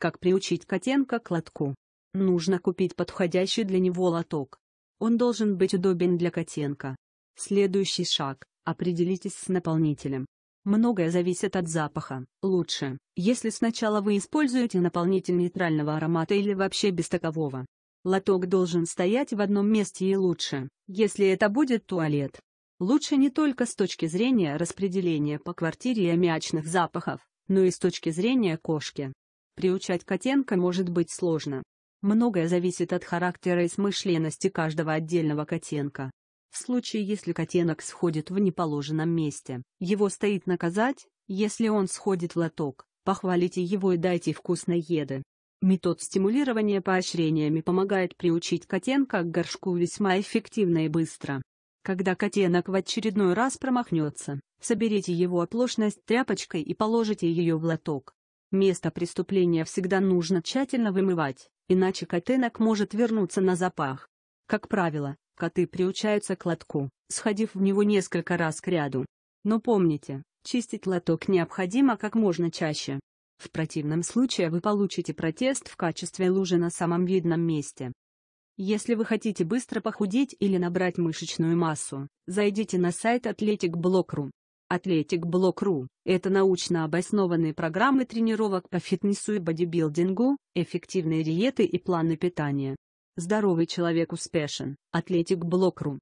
как приучить котенка к лотку. Нужно купить подходящий для него лоток. Он должен быть удобен для котенка. Следующий шаг – определитесь с наполнителем. Многое зависит от запаха. Лучше, если сначала вы используете наполнитель нейтрального аромата или вообще без такового. Лоток должен стоять в одном месте и лучше, если это будет туалет. Лучше не только с точки зрения распределения по квартире аммиачных запахов, но и с точки зрения кошки приучать котенка может быть сложно. Многое зависит от характера и смышленности каждого отдельного котенка. В случае, если котенок сходит в неположенном месте, его стоит наказать, если он сходит в лоток, похвалите его и дайте вкусной еды. Метод стимулирования поощрениями помогает приучить котенка к горшку весьма эффективно и быстро. Когда котенок в очередной раз промахнется, соберите его оплошность тряпочкой и положите ее в лоток. Место преступления всегда нужно тщательно вымывать, иначе котенок может вернуться на запах. Как правило, коты приучаются к лотку, сходив в него несколько раз к ряду. Но помните, чистить лоток необходимо как можно чаще. В противном случае вы получите протест в качестве лужи на самом видном месте. Если вы хотите быстро похудеть или набрать мышечную массу, зайдите на сайт athleticblog.ru. Атлетик athleticblock.ru – это научно обоснованные программы тренировок по фитнесу и бодибилдингу, эффективные диеты и планы питания. Здоровый человек успешен. Атлетик Athleticblock.ru